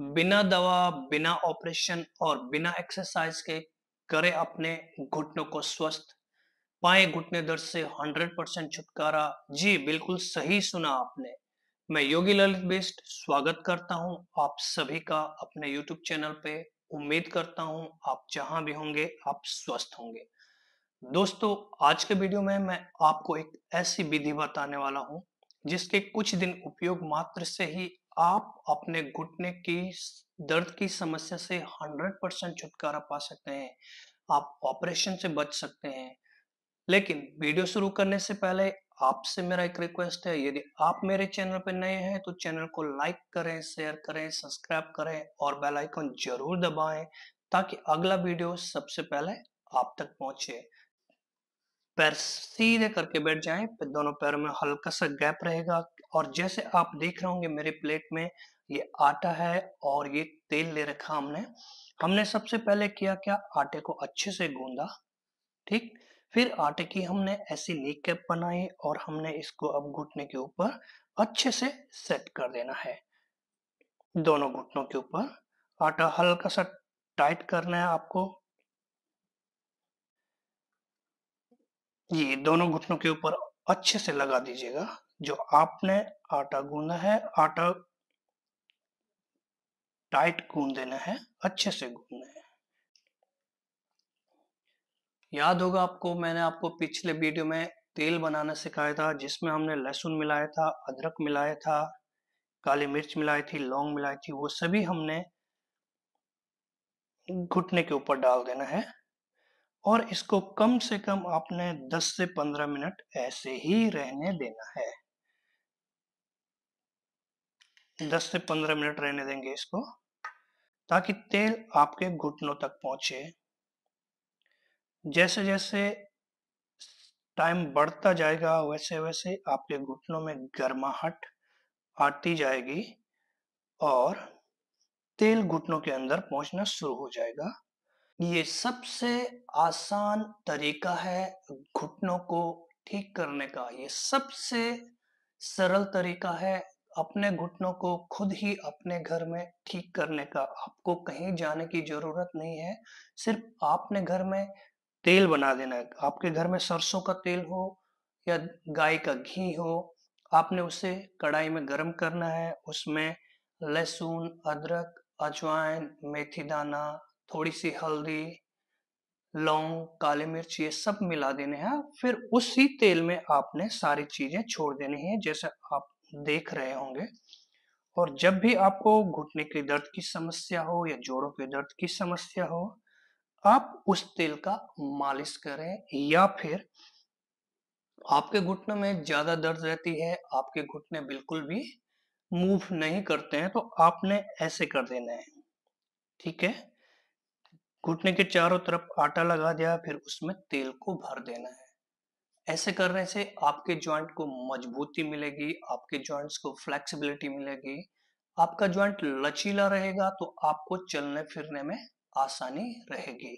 बिना दवा बिना ऑपरेशन और बिना एक्सरसाइज के करे अपने घुटनों को स्वस्थ पाए घुटने दर्द से 100 परसेंट छुटकारा जी बिल्कुल सही सुना आपने मैं योगी ललित बेस्ट स्वागत करता हूं आप सभी का अपने यूट्यूब चैनल पे उम्मीद करता हूं आप जहां भी होंगे आप स्वस्थ होंगे दोस्तों आज के वीडियो में मैं आपको एक ऐसी विधि बताने वाला हूं जिसके कुछ दिन उपयोग मात्र से ही आप अपने घुटने की दर्द की समस्या से 100 परसेंट छुटकारा पा सकते हैं आप ऑपरेशन से बच सकते हैं लेकिन वीडियो शुरू करने से पहले आपसे मेरा एक रिक्वेस्ट है यदि आप मेरे चैनल पर नए हैं तो चैनल को लाइक करें शेयर करें सब्सक्राइब करें और बेल आइकन जरूर दबाएं ताकि अगला वीडियो सबसे पहले आप तक पहुंचे पैर सीधे करके बैठ जाएं दोनों पैरों में हल्का सा गैप रहेगा और जैसे आप देख रहे होंगे मेरे प्लेट में ये आटा है और ये तेल ले रखा हमने हमने सबसे पहले किया क्या आटे को अच्छे से गूंदा ठीक फिर आटे की हमने ऐसी नी कैप बनाई और हमने इसको अब घुटने के ऊपर अच्छे से सेट कर देना है दोनों घुटनों के ऊपर आटा हल्का सा टाइट करना है आपको ये दोनों घुटनों के ऊपर अच्छे से लगा दीजिएगा जो आपने आटा गूंदा है आटा टाइट गूंद देना है अच्छे से गूंदना है याद होगा आपको मैंने आपको पिछले वीडियो में तेल बनाना सिखाया था जिसमें हमने लहसुन मिलाया था अदरक मिलाया था काली मिर्च मिलाई थी लौंग मिलाई थी वो सभी हमने घुटने के ऊपर डाल देना है और इसको कम से कम आपने 10 से 15 मिनट ऐसे ही रहने देना है 10 से 15 मिनट रहने देंगे इसको ताकि तेल आपके घुटनों तक पहुंचे जैसे जैसे टाइम बढ़ता जाएगा वैसे वैसे आपके घुटनों में गर्माहट आती जाएगी और तेल घुटनों के अंदर पहुंचना शुरू हो जाएगा ये सबसे आसान तरीका है घुटनों को ठीक करने का ये सबसे सरल तरीका है अपने घुटनों को खुद ही अपने घर में ठीक करने का आपको कहीं जाने की जरूरत नहीं है सिर्फ आपने घर में तेल बना देना है आपके घर में सरसों का तेल हो या गाय का घी हो आपने उसे कढ़ाई में गर्म करना है उसमें लहसुन अदरक अजवाइन मेथी दाना थोड़ी सी हल्दी लौंग काली मिर्च ये सब मिला देने हैं फिर उसी तेल में आपने सारी चीजें छोड़ देनी है जैसे आप देख रहे होंगे और जब भी आपको घुटने के दर्द की समस्या हो या जोड़ों के दर्द की समस्या हो आप उस तेल का मालिश करें या फिर आपके घुटने में ज्यादा दर्द रहती है आपके घुटने बिल्कुल भी मूव नहीं करते हैं तो आपने ऐसे कर देना है ठीक है घुटने के चारों तरफ आटा लगा दिया फिर उसमें तेल को भर देना है ऐसे करने से आपके ज्वाइंट को मजबूती मिलेगी आपके ज्वाइंट्स को फ्लेक्सिबिलिटी मिलेगी आपका ज्वाइंट लचीला रहेगा तो आपको चलने फिरने में आसानी रहेगी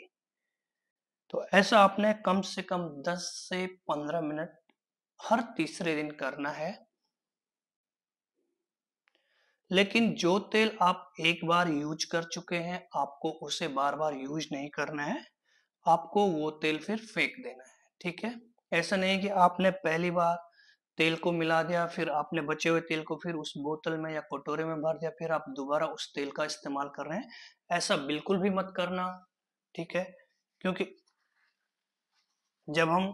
तो ऐसा आपने कम से कम 10 से 15 मिनट हर तीसरे दिन करना है लेकिन जो तेल आप एक बार यूज कर चुके हैं आपको उसे बार बार यूज नहीं करना है आपको वो तेल फिर फेंक देना है ठीक है ऐसा नहीं कि आपने पहली बार तेल को मिला दिया फिर आपने बचे हुए तेल को फिर उस बोतल में या कटोरे में भर दिया फिर आप दोबारा उस तेल का इस्तेमाल कर रहे हैं ऐसा बिल्कुल भी मत करना ठीक है क्योंकि जब हम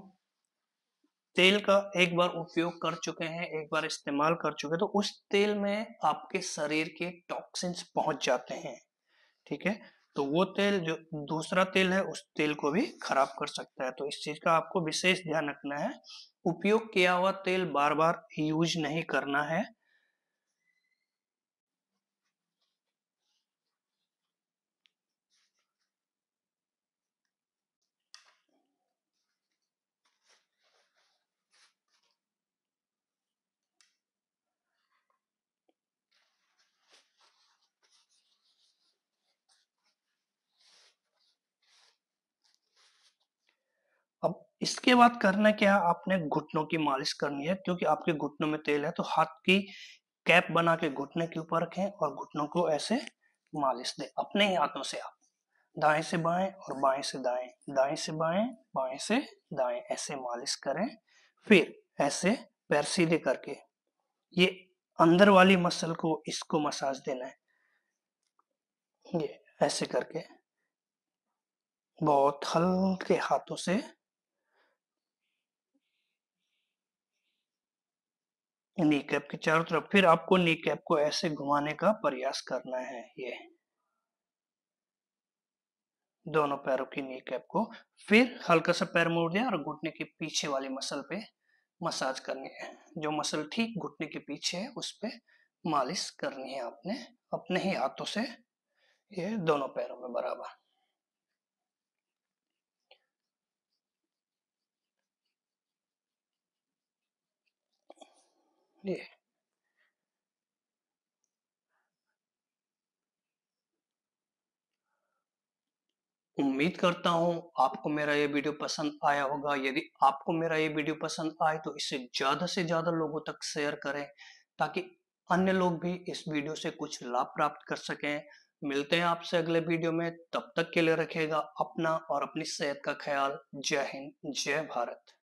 तेल का एक बार उपयोग कर चुके हैं एक बार इस्तेमाल कर चुके हैं तो उस तेल में आपके शरीर के टॉक्सिन्स पहुंच जाते हैं ठीक है तो वो तेल जो दूसरा तेल है उस तेल को भी खराब कर सकता है तो इस चीज का आपको विशेष ध्यान रखना है उपयोग किया हुआ तेल बार बार यूज नहीं करना है इसके बाद करना क्या आपने घुटनों की मालिश करनी है क्योंकि आपके घुटनों में तेल है तो हाथ की कैप बना के घुटने के ऊपर रखें और घुटनों को ऐसे मालिश दें अपने ही हाथों से आप दाएं से बाएं और बाएं से दाएं दाएं से बाएं बाएं से दाएं ऐसे मालिश करें फिर ऐसे पैर सीधे करके ये अंदर वाली मसल को इसको मसाज देना है ये ऐसे करके बहुत हल्के हाथों से नी कैप के चारों तरफ फिर आपको नीकैप को ऐसे घुमाने का प्रयास करना है ये दोनों पैरों की नीकैप को फिर हल्का सा पैर मोड़ दिया और घुटने के पीछे वाली मसल पे मसाज करनी है जो मसल ठीक घुटने के पीछे है उस पर मालिश करनी है आपने अपने ही हाथों से ये दोनों पैरों में बराबर ये उम्मीद करता हूं आपको मेरा ये वीडियो पसंद आया होगा यदि आपको मेरा ये वीडियो पसंद आए तो इसे ज्यादा से ज्यादा लोगों तक शेयर करें ताकि अन्य लोग भी इस वीडियो से कुछ लाभ प्राप्त कर सकें मिलते हैं आपसे अगले वीडियो में तब तक के लिए रखेगा अपना और अपनी सेहत का ख्याल जय हिंद जय भारत